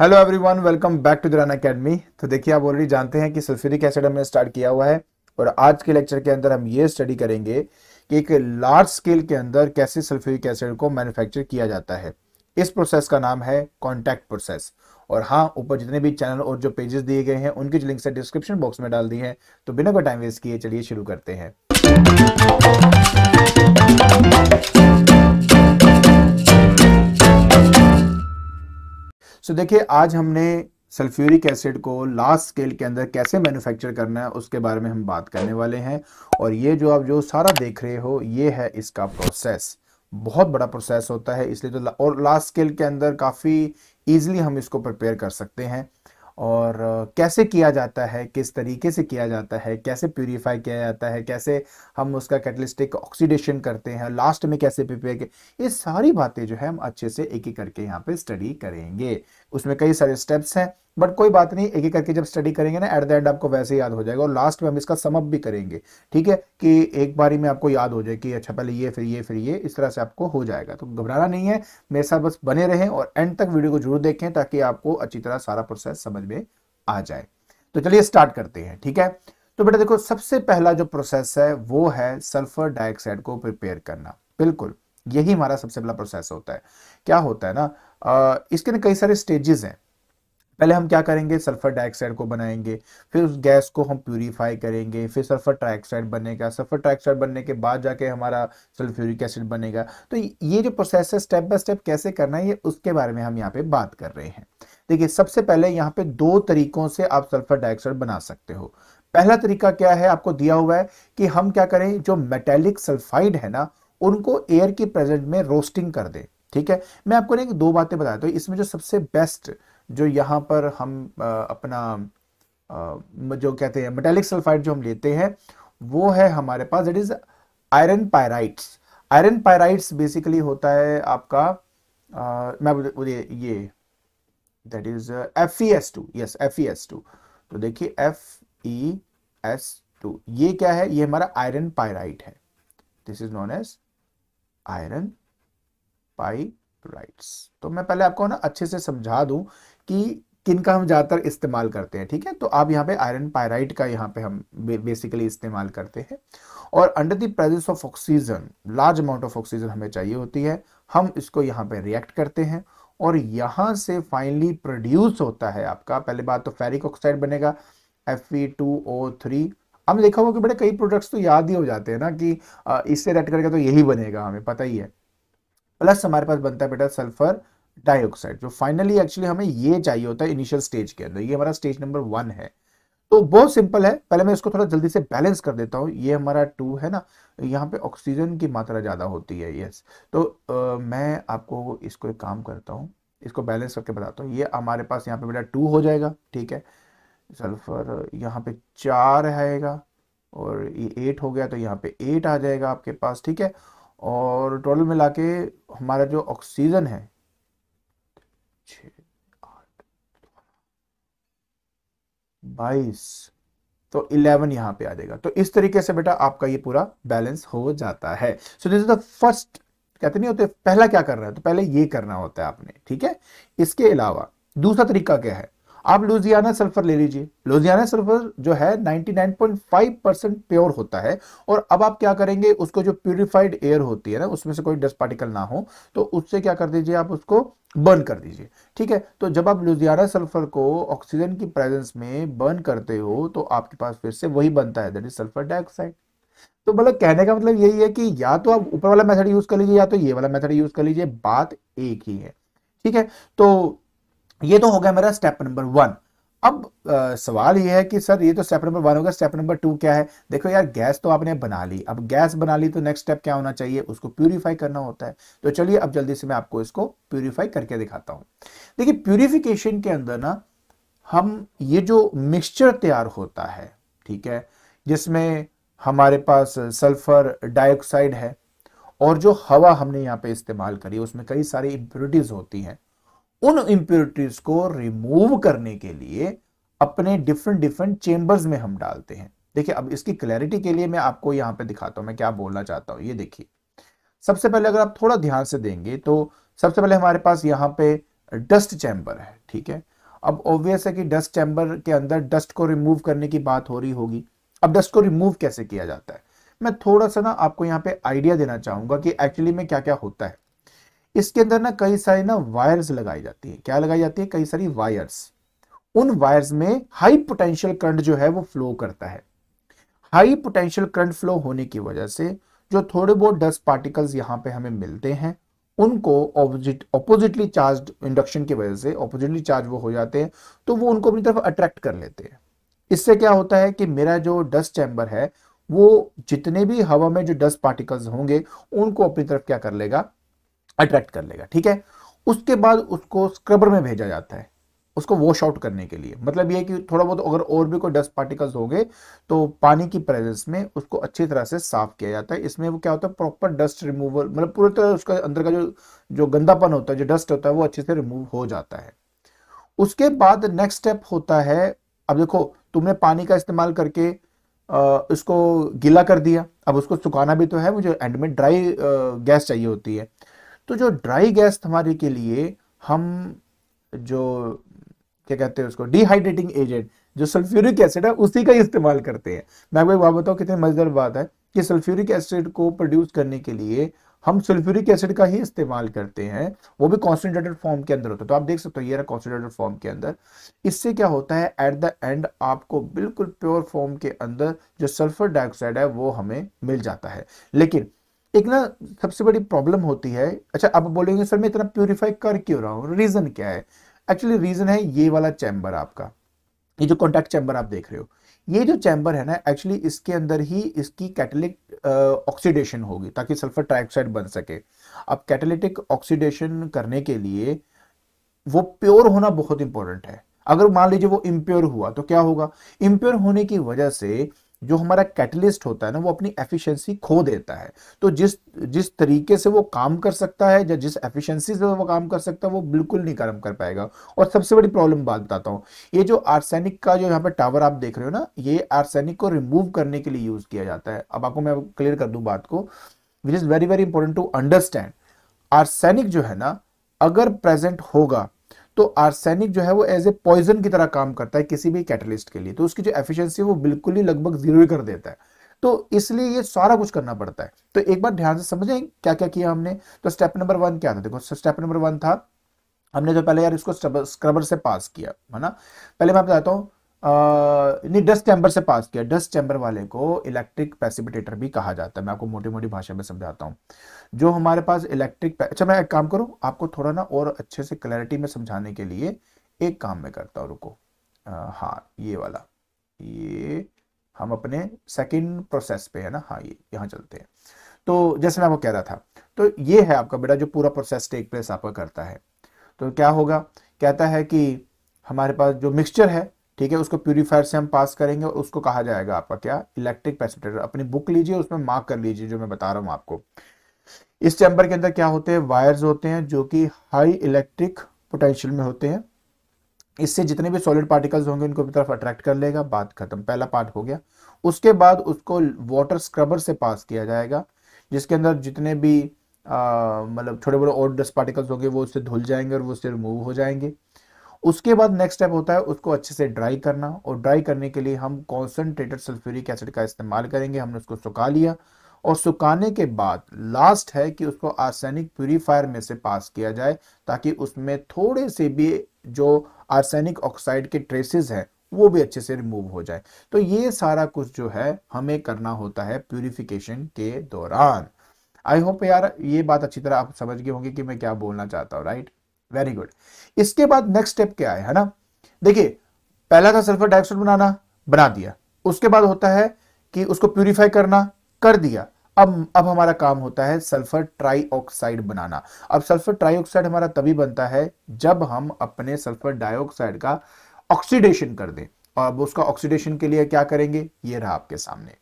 Hello everyone welcome back to Duran academy तो देखिए आप ऑलरेडी जानते हैं कि सल्फ्यूरिक एसिड हमने स्टार्ट किया हुआ है और आज के लेक्चर के अंदर हम ये स्टडी करेंगे कि एक लार्ज स्केल के अंदर कैसे सल्फ्यूरिक एसिड को मैन्युफैक्चर किया जाता है इस प्रोसेस का नाम है कॉन्टैक्ट प्रोसेस और हाँ ऊपर जितने भी चैनल और जो पेजेस दिए गए हैं उनके जो लिंक्स डिस्क्रिप्शन बॉक्स में डाल दिए हैं तो बिना कोई टाइम वेस्ट किए चलिए शुरू करते हैं सो देखिए आज हमने सल्फ्यूरिक एसिड को लास्ट स्केल के अंदर कैसे मैन्युफैक्चर करना है उसके बारे में हम बात करने वाले हैं और ये जो आप जो सारा देख रहे हो ये है इसका प्रोसेस बहुत बड़ा प्रोसेस होता है इसलिए तो और लास्ट स्केल के अंदर काफ़ी ईजिली हम इसको प्रिपेयर कर सकते हैं और कैसे किया जाता है किस तरीके से किया जाता है कैसे प्यूरीफाई किया जाता है कैसे हम उसका कैटलिस्टिक ऑक्सीडेशन करते हैं लास्ट में कैसे प्रिपेयर ये सारी बातें जो है हम अच्छे से एक एक करके यहाँ पे स्टडी करेंगे उसमें कई सारे स्टेप्स हैं बट कोई बात नहीं एक एक करके जब स्टडी करेंगे ना एट द एंड आपको वैसे याद हो जाएगा और लास्ट में हम इसका समअप भी करेंगे ठीक है कि एक बारी में आपको याद हो जाए कि अच्छा पहले ये फिर ये फिर ये इस तरह से आपको हो जाएगा तो घबराना नहीं है मेरे साथ बस बने रहें और एंड तक वीडियो को जरूर देखें ताकि आपको अच्छी तरह सारा प्रोसेस समझ में आ जाए तो चलिए स्टार्ट करते हैं ठीक है तो बेटा देखो सबसे पहला जो प्रोसेस है वो है सल्फर डाइऑक्साइड को प्रिपेयर करना बिल्कुल यही हमारा सबसे पहला प्रोसेस होता है क्या होता है ना इसके ना कई सारे स्टेजेस हैं पहले हम क्या करेंगे सल्फर डाइऑक्साइड को बनाएंगे फिर उस गैस को हम प्यूरीफाई करेंगे फिर सल्फर ट्राइऑक्साइड बनेगा सल्फर ट्राइऑक्साइड बनने के बाद जाके हमारा सल्फ्यूरिक एसिड बनेगा तो ये जो प्रोसेस है स्टेप बाय स्टेप कैसे करना है ये उसके बारे में हम यहाँ पे बात कर रहे हैं देखिए सबसे पहले यहाँ पे दो तरीकों से आप सल्फर डाइऑक्साइड बना सकते हो पहला तरीका क्या है आपको दिया हुआ है कि हम क्या करें जो मेटेलिक सल्फाइड है ना उनको एयर की प्रेजेंट में रोस्टिंग कर दे ठीक है मैं आपको एक दो बातें बताता तो हूँ इसमें जो सबसे बेस्ट जो यहाँ पर हम आ, अपना आ, जो कहते हैं मेटेलिक सल्फाइड जो हम लेते हैं वो है हमारे पास that is iron pyrites iron pyrites basically होता है आपका आ, मैं ये that is F E S two yes F E S two तो देखिए एफ ई एस टू ये क्या है ये हमारा आयरन पायराइट है this is known as iron pyrites तो मैं पहले आपको ना अच्छे से समझा दू कि किन का हम ज़्यादातर इस्तेमाल करते हैं ठीक है तो आप यहाँ पे आयरन पायराइट का यहाँ पे हम बेसिकली इस्तेमाल करते हैं और under the presence of oxygen large amount of oxygen हमें चाहिए होती है हम इसको यहाँ पे रिएक्ट करते हैं और यहां से फाइनली प्रोड्यूस होता है आपका पहले बात तो फेरिक ऑक्साइड बनेगा Fe2O3 हमने देखा होगा कि बड़े कई प्रोडक्ट्स तो याद ही हो जाते हैं ना कि इससे रेड करके तो यही बनेगा हमें पता ही है प्लस हमारे पास बनता है बेटा सल्फर डाइऑक्साइड जो फाइनली एक्चुअली हमें ये चाहिए होता है इनिशियल स्टेज के अंदर ये हमारा स्टेज नंबर वन है तो बहुत सिंपल है पहले मैं इसको थोड़ा जल्दी से बैलेंस कर देता हूँ ये हमारा टू है ना यहाँ पे ऑक्सीजन की मात्रा ज़्यादा होती है यस तो आ, मैं आपको इसको एक काम करता हूँ इसको बैलेंस करके बताता हूँ ये हमारे पास यहाँ पे बेटा टू हो जाएगा ठीक है सल्फ़र यहाँ पे चार आएगा और ये एट हो गया तो यहाँ पे एट आ जाएगा आपके पास ठीक है और टोटल मिला के हमारा जो ऑक्सीजन है छ आठ बाईस तो इलेवन यहाँ पे आ जाएगा तो इस तरीके से बेटा आपका ये पूरा बैलेंस हो जाता है so this is the first कहते नहीं होते पहला क्या करना है तो पहले ये करना होता है आपने ठीक है इसके अलावा दूसरा तरीका क्या है आप लुजियाना सल्फर ले लीजिए लुजियाना सल्फर जो है 99.5 परसेंट प्योर होता है और अब आप क्या करेंगे उसको जो प्यूरिफाइड एयर होती है ना उसमें से कोई डस्ट पार्टिकल ना हो तो उससे क्या कर दीजिए आप उसको बर्न कर दीजिए ठीक है तो जब आप लुजियाना सल्फर को ऑक्सीजन की प्रेजेंस में बर्न करते हो तो आपके पास फिर से वही बनता है दैट इज सल्फर डाइऑक्साइड तो मतलब कहने का मतलब यही है कि या तो आप ऊपर वाला मेथड यूज कर लीजिए या तो ये वाला मेथड यूज कर लीजिए बात एक ही है ठीक है तो ये तो हो गया मेरा स्टेप नंबर वन अब आ, सवाल ये है कि सर ये तो स्टेप नंबर वन होगा स्टेप नंबर टू क्या है देखो यार गैस तो आपने बना ली अब गैस बना ली तो नेक्स्ट स्टेप क्या होना चाहिए उसको प्यूरीफाई करना होता है तो चलिए अब जल्दी से मैं आपको इसको प्यूरीफाई करके दिखाता हूं देखिए प्यूरिफिकेशन के अंदर ना हम ये जो मिक्सचर तैयार होता है ठीक है जिसमें हमारे पास सल्फर डाइऑक्साइड है और जो हवा हमने यहाँ पे इस्तेमाल करी उसमें कई सारी इम्प्योरिटीज होती हैं उन इंप्योरिटीज को रिमूव करने के लिए अपने डिफरेंट डिफरेंट चेंबर्स में हम डालते हैं देखिए अब इसकी क्लैरिटी के लिए मैं आपको यहां पे दिखाता हूं मैं क्या बोलना चाहता हूं ये देखिए सबसे पहले अगर आप थोड़ा ध्यान से देंगे तो सबसे पहले हमारे पास यहाँ पे डस्ट चैम्बर है ठीक है अब ऑब्वियस है कि डस्ट चैम्बर के अंदर डस्ट को रिमूव करने की बात हो रही होगी अब डस्ट को रिमूव कैसे किया जाता है मैं थोड़ा सा ना आपको यहाँ पे आइडिया देना चाहूंगा कि एक्चुअली में क्या क्या होता है इसके अंदर ना कई सारी ना वायर्स लगाई जाती है क्या लगाई जाती है कई सारी वायर्स उन वायर्स में हाई पोटेंशियल करंट जो है वो फ्लो करता है हाई पोटेंशियल करंट फ्लो होने की वजह से जो थोड़े बहुत डस्ट पार्टिकल्स यहाँ पे हमें मिलते हैं उनको ऑपोजिट ऑपोजिटली चार्ज इंडक्शन की वजह से ऑपोजिटली चार्ज वो हो जाते हैं तो वो उनको अपनी तरफ अट्रैक्ट कर लेते हैं इससे क्या होता है कि मेरा जो डस्ट चैम्बर है वो जितने भी हवा में जो डस्ट पार्टिकल्स होंगे उनको अपनी तरफ क्या कर लेगा अट्रैक्ट कर लेगा ठीक है उसके बाद उसको स्क्रबर में भेजा जाता है उसको वॉश आउट करने के लिए मतलब यह कि थोड़ा बहुत अगर और भी कोई डस्ट पार्टिकल्स हो गए तो पानी की प्रेजेंस में उसको अच्छी तरह से साफ किया जाता है इसमें वो क्या होता है प्रॉपर डस्ट रिमूवल मतलब पूरे तरह उसका अंदर का जो जो गंदापन होता है जो डस्ट होता है वो अच्छे से रिमूव हो जाता है उसके बाद नेक्स्ट स्टेप होता है अब देखो तुमने पानी का इस्तेमाल करके आ, इसको गीला कर दिया अब उसको सुखाना भी तो है मुझे एंड में ड्राई गैस चाहिए होती है तो जो ड्राई गैस हमारे के लिए हम जो क्या कहते हैं उसको डिहाइड्रेटिंग एजेंट जो सल्फ्यूरिक एसिड है उसी का इस्तेमाल करते हैं मैं आपको बात बताऊँ कितनी मजेदार बात है कि सल्फ्यूरिक एसिड को प्रोड्यूस करने के लिए हम सल्फ्यूरिक एसिड का ही इस्तेमाल करते हैं वो भी कॉन्सेंट्रेटेड फॉर्म के अंदर होता है तो आप देख सकते हो ये रहा कॉन्सेंट्रेटेड फॉर्म के अंदर इससे क्या होता है एट द एंड आपको बिल्कुल प्योर फॉर्म के अंदर जो सल्फर डाइऑक्साइड है वो हमें मिल जाता है लेकिन एक ना सबसे बड़ी प्रॉब्लम होती है अच्छा आप बोलेंगे सर मैं इतना प्योरीफाई कर क्यों रहा हूँ रीज़न क्या है एक्चुअली रीज़न है ये वाला चैम्बर आपका ये जो कॉन्टैक्ट चैम्बर आप देख रहे हो ये जो चैम्बर है ना एक्चुअली इसके अंदर ही इसकी कैटलिक ऑक्सीडेशन होगी ताकि सल्फर ट्राइऑक्साइड बन सके अब कैटलिटिक ऑक्सीडेशन करने के लिए वो प्योर होना बहुत इंपॉर्टेंट है अगर मान लीजिए वो इम्प्योर हुआ तो क्या होगा इम्प्योर होने की वजह से जो हमारा कैटलिस्ट होता है ना वो अपनी एफिशिएंसी खो देता है तो जिस जिस तरीके से वो काम कर सकता है या जिस एफिशिएंसी से वो काम कर सकता है वो बिल्कुल नहीं काम कर पाएगा और सबसे बड़ी प्रॉब्लम बात बताता हूँ ये जो आर्सेनिक का जो यहाँ पे टावर आप देख रहे हो ना ये आर्सेनिक को रिमूव करने के लिए यूज किया जाता है अब आपको मैं क्लियर कर दूँ बात को which is very very important to understand arsenic जो है ना अगर प्रेजेंट होगा तो आर्सेनिक जो है वो एज ए पॉइजन की तरह काम करता है किसी भी कैटलिस्ट के लिए तो उसकी जो एफिशिएंसी वो बिल्कुल ही लगभग जीरो ही कर देता है तो इसलिए ये सारा कुछ करना पड़ता है तो एक बार ध्यान से समझें क्या क्या किया हमने तो स्टेप नंबर वन क्या था देखो स्टेप नंबर वन था हमने जो पहले यार इसको स्क्रबर से पास किया है ना पहले मैं बताता हूँ नहीं डस्ट चैम्बर से पास किया डस्ट चैम्बर वाले को इलेक्ट्रिक पैसिपिटेटर भी कहा जाता है मैं आपको मोटी मोटी भाषा में समझाता हूँ जो हमारे पास इलेक्ट्रिक अच्छा मैं एक काम करूँ आपको थोड़ा ना और अच्छे से क्लैरिटी में समझाने के लिए एक काम मैं करता हूँ रुको आ, हाँ ये वाला ये हम अपने सेकेंड प्रोसेस पे है ना हाँ ये यहाँ चलते हैं तो जैसे मैं आपको कह रहा था तो ये है आपका बेटा जो पूरा प्रोसेस टेक प्लेस आपका करता है तो क्या होगा कहता है कि हमारे पास जो मिक्सचर है ठीक है उसको प्यूरीफायर से हम पास करेंगे उसको कहा जाएगा आपका क्या इलेक्ट्रिक पैसिटर अपनी बुक लीजिए उसमें मार्क कर लीजिए जो मैं बता रहा हूँ आपको इस चैम्बर के अंदर क्या होते हैं वायर्स होते हैं जो कि हाई इलेक्ट्रिक पोटेंशियल में होते हैं इससे जितने भी सॉलिड पार्टिकल्स होंगे उनको अपनी तरफ अट्रैक्ट कर लेगा बात खत्म पहला पार्ट हो गया उसके बाद उसको वाटर स्क्रबर से पास किया जाएगा जिसके अंदर जितने भी मतलब थोड़े बड़े और डस्ट पार्टिकल्स होंगे वो उससे धुल जाएंगे और वो उससे रिमूव हो जाएंगे उसके बाद नेक्स्ट स्टेप होता है उसको अच्छे से ड्राई करना और ड्राई करने के लिए हम कॉन्सेंट्रेटेड सल्फ्यूरिक एसिड का इस्तेमाल करेंगे हमने उसको सुखा लिया और सुखाने के बाद लास्ट है कि उसको आर्सेनिक प्यूरीफायर में से पास किया जाए ताकि उसमें थोड़े से भी जो आर्सेनिक ऑक्साइड के ट्रेसेस हैं वो भी अच्छे से रिमूव हो जाए तो ये सारा कुछ जो है हमें करना होता है प्यूरिफिकेशन के दौरान आई होप यार ये बात अच्छी तरह आप समझ गए होंगे कि मैं क्या बोलना चाहता हूँ राइट right? वेरी गुड इसके बाद नेक्स्ट स्टेप क्या है ना देखिए पहला था सल्फर डाइऑक्साइड बनाना बना दिया उसके बाद होता है कि उसको प्यूरिफाई करना कर दिया अब अब हमारा काम होता है सल्फर ट्राईऑक्साइड बनाना अब सल्फर ट्राईऑक्साइड हमारा तभी बनता है जब हम अपने सल्फर डाइऑक्साइड का ऑक्सीडेशन कर दें और अब उसका ऑक्सीडेशन के लिए क्या करेंगे ये रहा आपके सामने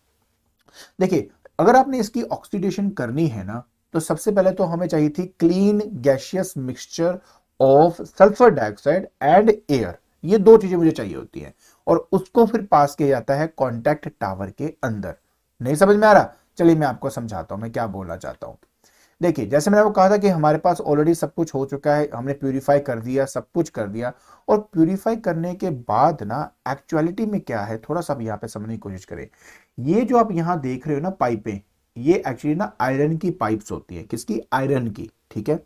देखिए अगर आपने इसकी ऑक्सीडेशन करनी है ना तो सबसे पहले तो हमें चाहिए थी clean gaseous mixture of sulphur dioxide and air ये दो चीजें मुझे चाहिए होती है और उसको फिर पास किया जाता है कॉन्टेक्ट टावर के अंदर नहीं समझ में आ रहा चलिए मैं आपको समझाता हूं मैं क्या बोलना चाहता हूं देखिए जैसे मैंने आपको कहा था कि हमारे पास ऑलरेडी सब कुछ हो चुका है हमने प्यूरिफाई कर दिया सब कुछ कर दिया और प्यूरिफाई करने के बाद ना एक्चुअलिटी में क्या है थोड़ा सा यहाँ पे समझने की कोशिश करें ये जो आप यहाँ देख रहे हो ना पाइपें ये एक्चुअली ना आयरन की पाइप्स होती है किसकी आयरन की ठीक है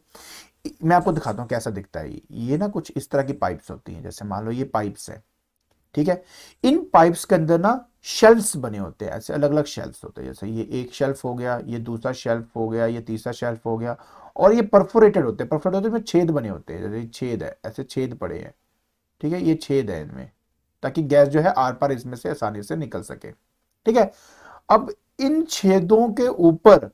मैं आपको दिखाता हूँ कैसा दिखता है ये ना कुछ इस तरह की पाइप्स होती हैं जैसे मान लो ये पाइप्स है ठीक है इन पाइप्स के अंदर ना शेल्फ्स बने होते हैं ऐसे अलग अलग शेल्फ होते हैं जैसे ये एक शेल्फ हो गया ये दूसरा शेल्फ हो गया ये तीसरा शेल्फ हो गया और ये परफोरेटेड होते हैं परफोरेटेड होते हैं छेद बने होते हैं जैसे छेद है ऐसे छेद पड़े हैं ठीक है ये छेद है इनमें ताकि गैस जो है आर पार इसमें से आसानी से निकल सके ठीक है अब इन छेदों के ऊपर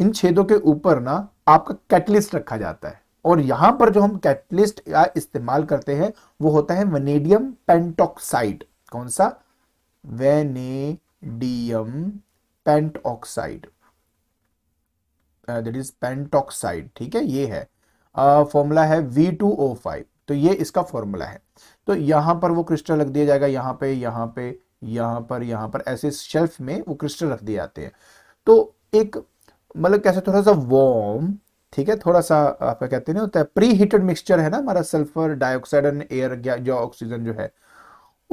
इन छेदों के ऊपर ना आपका कैटलिस्ट रखा जाता है और यहां पर जो हम कैटलिस्ट या इस्तेमाल करते हैं वो होता है वेनेडियम पेंटोक्साइड कौन सा vanadium pentoxide that is pentoxide ठीक है ये है फॉर्मूला uh, है वी टू ओ फाइव तो ये इसका फॉर्मूला है तो यहां पर वो क्रिस्टल रख दिया जाएगा यहां पे यहां पे यहां पर यहां पर ऐसे शेल्फ में वो क्रिस्टल रख दिए जाते हैं तो एक मतलब कैसे थोड़ा सा वॉर्म ठीक है थोड़ा सा आपका कहते नहीं होता है प्री हीटेड मिक्सचर है ना हमारा सल्फर डाइऑक्साइड एंड एयर जो ऑक्सीजन जो है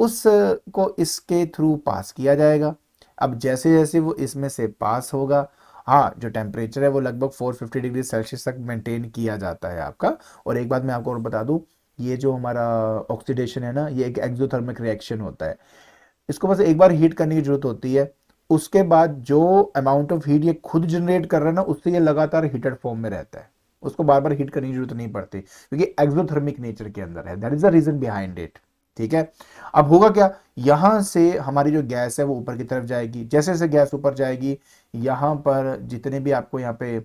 उसको इसके थ्रू पास किया जाएगा अब जैसे जैसे वो इसमें से पास होगा हाँ जो टेम्परेचर है वो लगभग 450 डिग्री सेल्सियस तक मेंटेन किया जाता है आपका और एक बात मैं आपको और बता दूं ये जो हमारा ऑक्सीडेशन है ना ये एक एक्जोथर्मिक रिएक्शन होता है इसको बस एक बार हीट करने की जरूरत होती है उसके बाद जो अमाउंट ऑफ हीट ये खुद जनरेट कर रहा है ना उससे ये लगातार हीटेड फॉर्म में रहता है उसको बार बार हीट करने की जरूरत नहीं पड़ती क्योंकि एक्सोथर्मिक नेचर के अंदर है that is the reason behind it ठीक है अब होगा क्या यहां से हमारी जो गैस है वो ऊपर की तरफ जाएगी जैसे जैसे गैस ऊपर जाएगी यहां पर जितने भी आपको यहाँ पे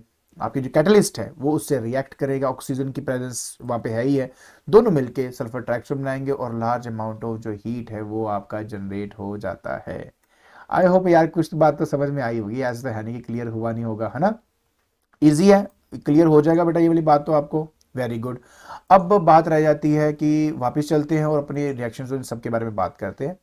आपकी जो कैटलिस्ट है वो उससे रिएक्ट करेगा ऑक्सीजन की प्रेजेंस वहां पे है ही है दोनों मिलके सल्फर ट्रैक्शन बनाएंगे और लार्ज अमाउंट ऑफ जो हीट है वो आपका जनरेट हो जाता है आई होप यार कुछ तो बात तो समझ में आई होगी ऐसा तो है नहीं कि क्लियर हुआ नहीं होगा है ना इजी है क्लियर हो जाएगा बेटा ये वाली बात तो आपको वेरी गुड अब बात रह जाती है कि वापस चलते हैं और अपने रिएक्शन इन बारे में बात करते हैं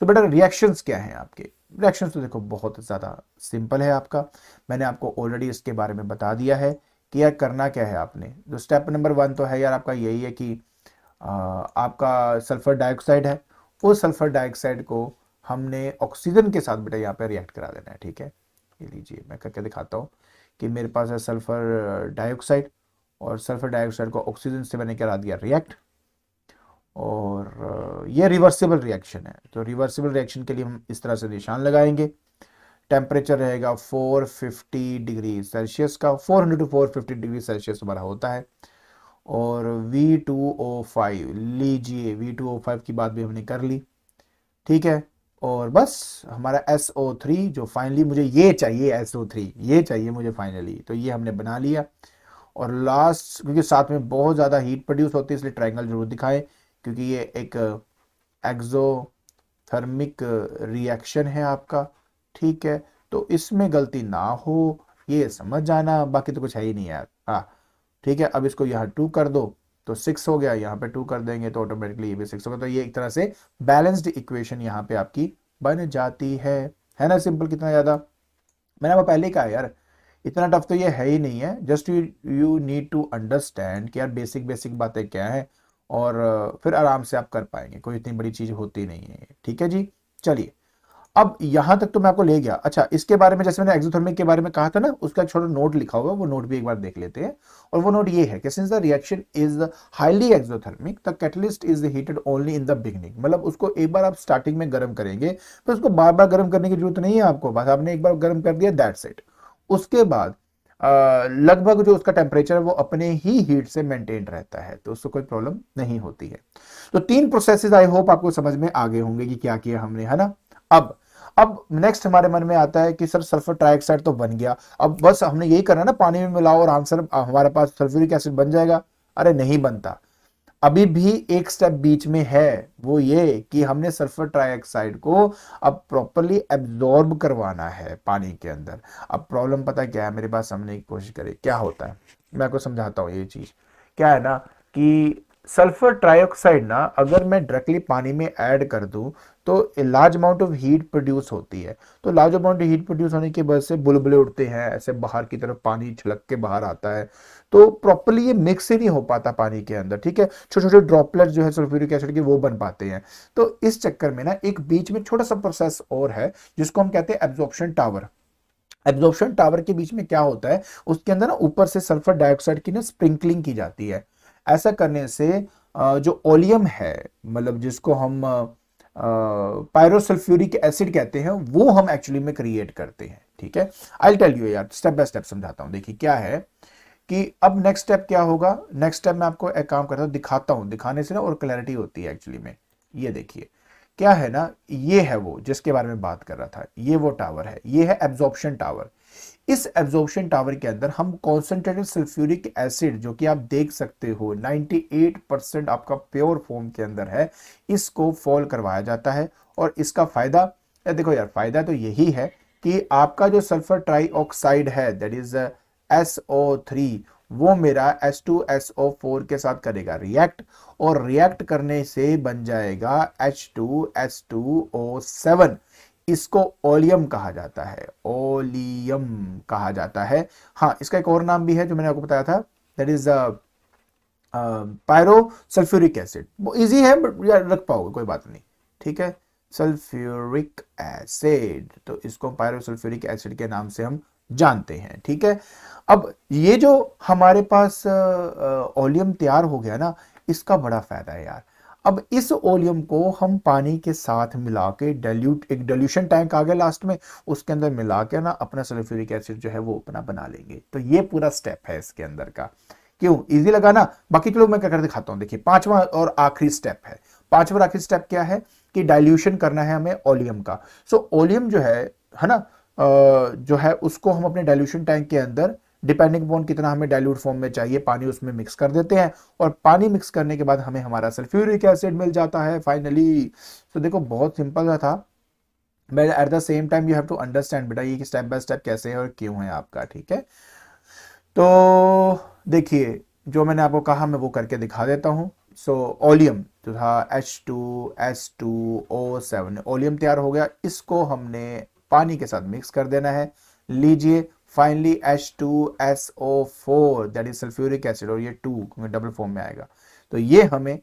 सो बेटा रिएक्शन क्या है आपके रिएक्शन तो देखो बहुत ज़्यादा सिंपल है आपका मैंने आपको ऑलरेडी इसके बारे में बता दिया है कि यार करना क्या है आपने जो स्टेप नंबर वन तो है यार आपका यही है कि आ, आपका सल्फ़र डाइऑक्साइड है उस सल्फ़र डाइऑक्साइड को हमने ऑक्सीजन के साथ बेटा यहाँ पे रिएक्ट करा देना है ठीक है ये लीजिए मैं करके दिखाता हूँ कि मेरे पास है सल्फर डाइऑक्साइड और सल्फर डाइऑक्साइड को ऑक्सीजन से मैंने करा दिया रिएक्ट और ये रिवर्सिबल रिएक्शन है तो रिवर्सिबल रिएक्शन के लिए हम इस तरह से निशान लगाएंगे टेम्परेचर रहेगा 450 डिग्री सेल्सियस का 400 टू 450 डिग्री सेल्सियस हमारा होता है और V2O5 लीजिए V2O5 की बात भी हमने कर ली ठीक है और बस हमारा एस ओ थ्री जो फाइनली मुझे ये चाहिए एस ओ थ्री ये चाहिए मुझे फाइनली तो ये हमने बना लिया और लास्ट क्योंकि साथ में बहुत ज़्यादा हीट प्रोड्यूस होती है इसलिए ट्राइंगल जरूर दिखाएं क्योंकि ये एक एक्जोथर्मिक रिएक्शन है आपका ठीक है तो इसमें गलती ना हो ये समझ जाना बाकी तो कुछ है ही नहीं यार हाँ ठीक है अब इसको यहाँ टू कर दो तो सिक्स हो गया यहाँ पे टू कर देंगे तो ऑटोमेटिकली ये भी सिक्स होगा तो ये एक तरह से बैलेंस्ड इक्वेशन यहाँ पे आपकी बन जाती है है ना सिंपल कितना ज़्यादा मैंने आपको पहले कहा यार इतना टफ तो ये है ही नहीं है just you you need to understand कि यार बेसिक बेसिक बातें क्या है और फिर आराम से आप कर पाएंगे कोई इतनी बड़ी चीज़ होती नहीं है ठीक है जी चलिए अब यहां तक तो मैं आपको ले गया अच्छा इसके बारे में जैसे मैंने एक्सोथर्मिक के बारे में कहा था ना उसका छोटा नोट लिखा होगा वो नोट भी एक बार देख लेते हैं और वो नोट ये है कि since the reaction is highly exothermic the catalyst is heated only in the beginning मतलब उसको एक बार आप स्टार्टिंग में गर्म करेंगे तो उसको बार बार गर्म करने की जरूरत नहीं है आपको बस आपने एक बार गर्म कर दिया दैट्स इट उसके बाद लगभग जो उसका टेम्परेचर है वो अपने ही हीट से मेंटेन रहता है तो उसको कोई प्रॉब्लम नहीं होती है तो तीन प्रोसेसेस आई होप आपको समझ में आगे होंगे कि क्या किया हमने है ना अब अब नेक्स्ट हमारे मन में आता है कि सर सल्फर ट्राइऑक्साइड तो बन गया अब बस हमने यही करना है ना पानी में मिलाओ और आंसर हमारे पास सल्फ्यूरिक एसिड बन जाएगा अरे नहीं बनता अभी भी एक स्टेप बीच में है वो ये कि हमने सल्फर ट्राइऑक्साइड को अब प्रॉपरली एब्जॉर्ब करवाना है पानी के अंदर अब प्रॉब्लम पता क्या है मेरे पास समझने की कोशिश करें क्या होता है मैं आपको समझाता हूँ ये चीज़ क्या है ना कि सल्फर ट्राइऑक्साइड ना अगर मैं डायरेक्टली पानी में ऐड कर दूं तो large amount of heat produce होती है तो large amount of heat produce होने की वजह से बुलबुले उड़ते हैं ऐसे बाहर की तरफ पानी छलक के बाहर आता है तो प्रॉपरली ये मिक्स ही नहीं हो पाता पानी के अंदर ठीक है छोटे छोटे ड्रॉपलेट जो है सल्फ्यूरिक एसिड के वो बन पाते हैं तो इस चक्कर में ना एक बीच में छोटा सा प्रोसेस और है जिसको हम कहते हैं एब्जॉर्प्शन टावर एब्जॉर्प्शन टावर के बीच में क्या होता है उसके अंदर ना ऊपर से सल्फर डाइऑक्साइड की ना स्प्रिंकलिंग की जाती है ऐसा करने से जो ओलियम है मतलब जिसको हम पायरोसल्फ्यूरिक एसिड कहते हैं वो हम एक्चुअली में क्रिएट करते हैं ठीक है आई टेल यू यार स्टेप बाय स्टेप समझाता हूँ देखिए क्या है कि अब नेक्स्ट स्टेप क्या होगा नेक्स्ट स्टेप मैं आपको एक काम करता हूँ दिखाता हूं दिखाने से ना और क्लैरिटी होती है एक्चुअली में ये देखिए क्या है ना ये है वो जिसके बारे में बात कर रहा था ये वो टावर है ये है एब्जॉर्प्शन टावर इस एब्जॉर्प्शन टावर के अंदर हम कॉन्सेंट्रेटेड सल्फ्यूरिक एसिड जो कि आप देख सकते हो 98 परसेंट आपका प्योर फॉर्म के अंदर है इसको फॉल करवाया जाता है और इसका फायदा या देखो यार फायदा तो यही है कि आपका जो सल्फर ट्राईऑक्साइड है that is S O three वो मेरा फोर के साथ करेगा रिएक्ट और रिएक्ट करने से बन जाएगा H two two S O seven इसको ओलियम कहा जाता है ओलियम कहा जाता है हाँ इसका एक और नाम भी है जो मैंने आपको बताया था that is pyro sulphuric acid वो इजी है बट यार रख पाओगे कोई बात नहीं ठीक है सल्फ्यूरिक एसिड तो इसको पायरो सल्फ्यूरिक एसिड के नाम से हम जानते हैं ठीक है अब ये जो हमारे पास uh, uh, ओलियम तैयार हो गया ना इसका बड़ा फायदा है यार अब इस ओलियम को हम पानी के साथ मिला के डल्यूट एक डल्यूशन टैंक आ गया लास्ट में उसके अंदर मिला के ना अपना सल्फ्यूरिक एसिड जो है वो अपना बना लेंगे तो ये पूरा स्टेप है इसके अंदर का क्यों इजी लगा ना बाकी लोग मैं क्या कर दिखाता हूं देखिए पांचवा और आखिरी स्टेप है पांचवा आखिरी स्टेप क्या है कि डाइल्यूशन करना है हमें ओलियम का सो so, ओलियम जो है है ना जो है उसको हम अपने डाइल्यूशन टैंक के अंदर डिपेंडिंग अपॉन कितना हमें डायल्यूट फॉर्म में चाहिए पानी उसमें मिक्स कर देते हैं और पानी मिक्स करने के बाद हमें हमारा सल्फ्यूरिक एसिड मिल जाता है फाइनली तो देखो बहुत सिंपल सा था but at the same time you have to understand बेटा ये स्टेप बाय स्टेप कैसे है और क्यों है आपका ठीक है तो देखिए जो मैंने आपको कहा मैं वो करके दिखा देता हूँ सो ओलियम जो था H two S two O seven oleum तैयार हो गया इसको हमने पानी के साथ मिक्स कर देना है लीजिए finally H two S O four that is sulphuric acid और ये टू डबल फॉर्म में आएगा तो ये हमें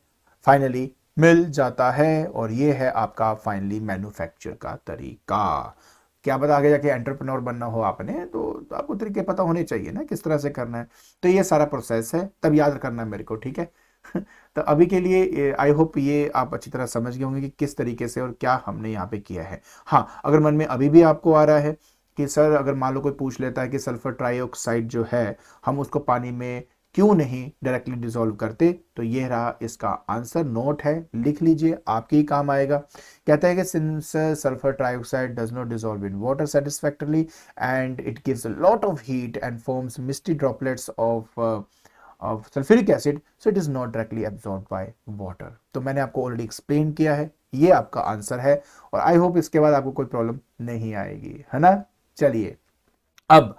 फाइनली मिल जाता है और ये है आपका फाइनली मैन्युफैक्चर का तरीका क्या पता आगे जाके एंटरप्रेन्योर बनना हो आपने तो, तो आपको तरीके पता होने चाहिए ना किस तरह से करना है तो ये सारा प्रोसेस है तब याद करना है मेरे को ठीक है तो अभी के लिए आई होप ये आप अच्छी तरह समझ गए होंगे कि किस तरीके से और क्या हमने यहाँ पे किया है हाँ अगर मन में अभी भी आपको आ रहा है कि सर अगर मान लो कोई पूछ लेता है कि सल्फर ट्राईऑक्साइड जो है हम उसको पानी में क्यों नहीं डायरेक्टली डिजोल्व करते तो ये रहा इसका आंसर नोट है लिख लीजिए आपके ही काम आएगा कहता है कि since sulphur trioxide does not dissolve in water satisfactorily and it gives a lot of heat and forms misty droplets of of sulphuric acid so it is not directly absorb by water तो मैंने आपको already explain किया है ये आपका answer है और I hope इसके बाद आपको कोई प्रॉब्लम नहीं आएगी है ना चलिए अब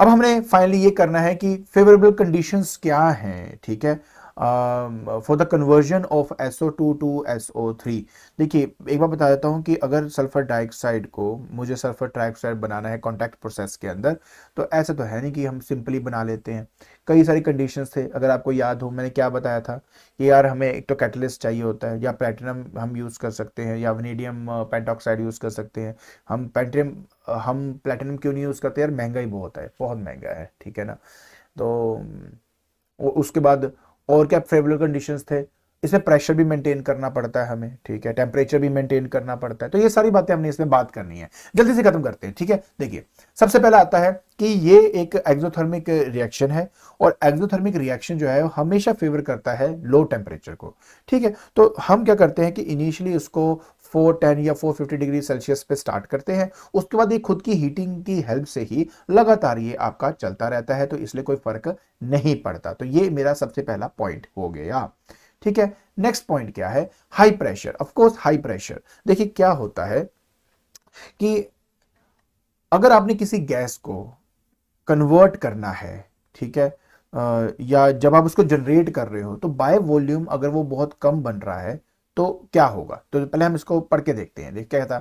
अब हमने फाइनली ये करना है कि फेवरेबल कंडीशंस क्या हैं ठीक है for um, for the two two S O three देखिए एक बार बता देता हूँ कि अगर सल्फर डाइऑक्साइड को मुझे सल्फर ट्राइऑक्साइड बनाना है कॉन्टैक्ट प्रोसेस के अंदर तो ऐसा तो है नहीं कि हम सिंपली बना लेते हैं कई सारी कंडीशन थे अगर आपको याद हो मैंने क्या बताया था कि यार हमें एक तो कैटलिस्ट चाहिए होता है या प्लेटिनम हम यूज़ कर सकते हैं या वनीडियम पेंटॉक्साइड यूज़ कर सकते हैं हम पेंटियम uh, हम प्लेटिनम क्यों नहीं यूज़ करते यार महंगा ही बहुत है बहुत महंगा है ठीक है ना तो उसके बाद और क्या फेवरेबल कंडीशंस थे इसमें प्रेशर भी मेंटेन करना पड़ता है हमें ठीक है टेम्परेचर भी मेंटेन करना पड़ता है तो ये सारी बातें हमने इसमें बात करनी है जल्दी से खत्म करते हैं ठीक है देखिए सबसे पहला आता है कि ये एक एक्जोथर्मिक रिएक्शन है और एक्जोथर्मिक रिएक्शन जो है हमेशा फेवर करता है लो टेम्परेचर को ठीक है तो हम क्या करते हैं कि इनिशियली उसको 410 या 450 डिग्री सेल्सियस पे स्टार्ट करते हैं उसके बाद ये खुद की हीटिंग की हेल्प से ही लगातार ये आपका चलता रहता है तो इसलिए कोई फर्क नहीं पड़ता तो ये मेरा सबसे पहला पॉइंट हो गया ठीक है नेक्स्ट पॉइंट क्या है high pressure of course high pressure देखिए क्या होता है कि अगर आपने किसी गैस को कन्वर्ट करना है ठीक है या जब आप उसको जनरेट कर रहे हो तो बाय वॉल्यूम अगर वो बहुत कम बन रहा है तो क्या होगा तो पहले हम इसको पढ़ के देखते हैं देख क्या कहता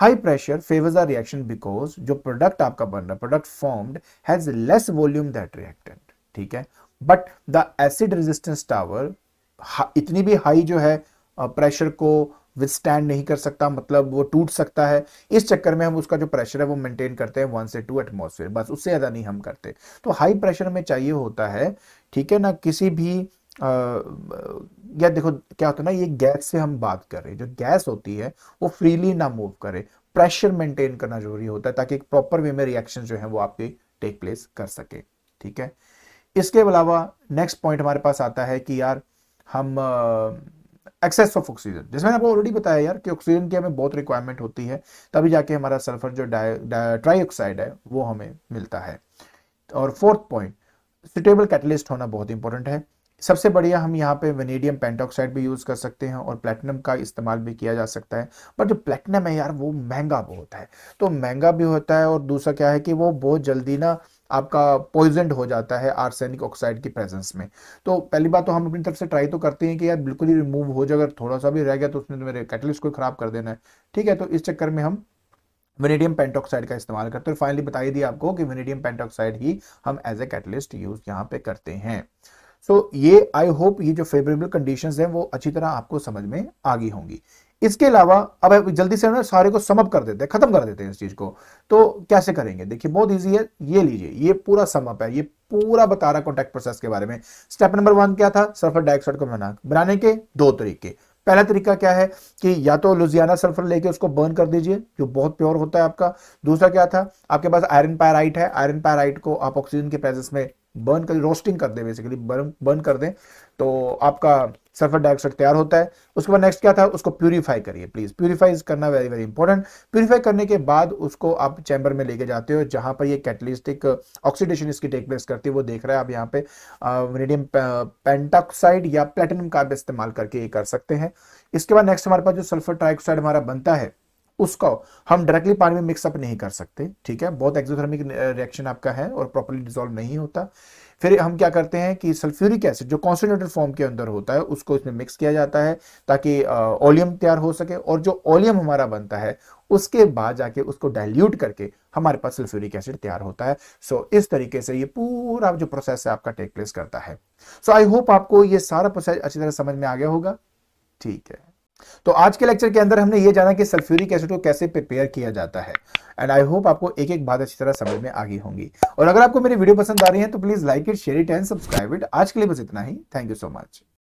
high pressure favours our reaction because जो प्रोडक्ट आपका बन रहा है product formed has less volume that reactant ठीक है but the acid resistance tower इतनी भी हाई जो है प्रेशर को विदस्टैंड नहीं कर सकता मतलब वो टूट सकता है इस चक्कर में हम उसका जो प्रेशर है वो मेंटेन करते हैं वन से टू एटमोसफेयर बस उससे ज़्यादा नहीं हम करते तो हाई प्रेशर में चाहिए होता है ठीक है ना किसी भी या देखो क्या होता है ना ये गैस से हम बात कर रहे हैं जो गैस होती है वो फ्रीली ना मूव करे प्रेशर मेंटेन करना जरूरी होता है ताकि एक प्रॉपर वे में रिएक्शन जो है वो आपके टेक प्लेस कर सके ठीक है इसके अलावा नेक्स्ट पॉइंट हमारे पास आता है कि यार हम एक्सेस ऑफ ऑक्सीजन जैसे मैंने आपको ऑलरेडी बताया यार कि ऑक्सीजन की हमें बहुत रिक्वायरमेंट होती है तभी जाके हमारा सल्फर जो ऑक्साइड है वो हमें मिलता है और फोर्थ पॉइंट सुटेबल कैटलिस्ट होना बहुत इंपॉर्टेंट है सबसे बढ़िया हम यहाँ पे वेनेडियम पेंटोक्साइड भी यूज़ कर सकते हैं और प्लेटिनम का इस्तेमाल भी किया जा सकता है बट जो प्लेटिनम है यार वो महंगा बहुत है तो महंगा भी होता है और दूसरा क्या है कि वो बहुत जल्दी ना आपका पॉइजेंड हो जाता है आर्सेनिक ऑक्साइड की प्रेजेंस में तो पहली बात तो हम अपनी तरफ से ट्राई तो करते हैं कि यार बिल्कुल ही रिमूव हो जाए अगर थोड़ा सा भी रह गया तो उसने तो मेरे कैटलिस्ट को ख़राब कर देना है ठीक है तो इस चक्कर में हम वेनेडियम पेंटोक्साइड का इस्तेमाल करते हैं फाइनली बताई दी आपको कि वेनेडियम पेंटोक्साइड ही हम एज ए कैटलिस्ट यूज़ यहाँ पे करते हैं सो ये आई होप ये जो फेवरेबल कंडीशन है वो अच्छी तरह आपको समझ में आ गई होंगी इसके अलावा अब जल्दी से ना सारे को समअप कर देते हैं खत्म कर देते हैं इस चीज को तो कैसे करेंगे देखिए बहुत इजी है ये लीजिए ये पूरा समअप है ये पूरा बता रहा कॉन्टेक्ट प्रोसेस के बारे में स्टेप नंबर वन क्या था सल्फर डाइऑक्साइड को बना बनाने के दो तरीके पहला तरीका क्या है कि या तो लुजियाना सल्फर लेके उसको बर्न कर दीजिए जो बहुत प्योर होता है आपका दूसरा क्या था आपके पास आयरन पैराइट है आयरन पैराइट को आप ऑक्सीजन के प्रेजेंस में बर्न कर रोस्टिंग कर दें बेसिकली बर्न बर्न कर दें तो आपका सल्फर डाइऑक्साइड तैयार होता है उसके बाद नेक्स्ट क्या था उसको प्यूरीफाई करिए प्लीज़ प्यूरीफाई करना वेरी वेरी इंपॉर्टेंट प्यूरीफाई करने के बाद उसको आप चैम्बर में लेके जाते हो जहाँ पर ये कैटलिस्टिक ऑक्सीडेशन इसकी टेक प्लेस करती है वो देख रहे हैं आप यहाँ पे वनीडियम पेंटाक्साइड या प्लेटिनम का इस्तेमाल करके ये कर सकते हैं इसके बाद नेक्स्ट हमारे पास जो सल्फर ट्राइऑक्साइड हमारा बनता है उसको हम डायरेक्टली पानी में मिक्सअप नहीं कर सकते ठीक है बहुत एक्सोथर्मिक रिएक्शन आपका है और प्रॉपरली डिजोल्व नहीं होता फिर हम क्या करते हैं कि सल्फ्यूरिक एसिड जो कॉन्सेंट्रेटेड फॉर्म के अंदर होता है उसको इसमें मिक्स किया जाता है ताकि ओलियम तैयार हो सके और जो ओलियम हमारा बनता है उसके बाद जाके उसको डाइल्यूट करके हमारे पास सल्फ्यूरिक एसिड तैयार होता है सो so, इस तरीके से ये पूरा जो प्रोसेस है आपका टेक प्लेस करता है सो आई होप आपको ये सारा प्रोसेस अच्छी तरह समझ में आ गया होगा ठीक है तो आज के लेक्चर के अंदर हमने ये जाना कि सल्फ्यूरिक एसिड को कैसे प्रिपेयर किया जाता है एंड आई होप आपको एक एक बात अच्छी तरह समझ में आ गई होंगी और अगर आपको मेरी वीडियो पसंद आ रही है तो please like it share it and subscribe it आज के लिए बस इतना ही थैंक यू सो मच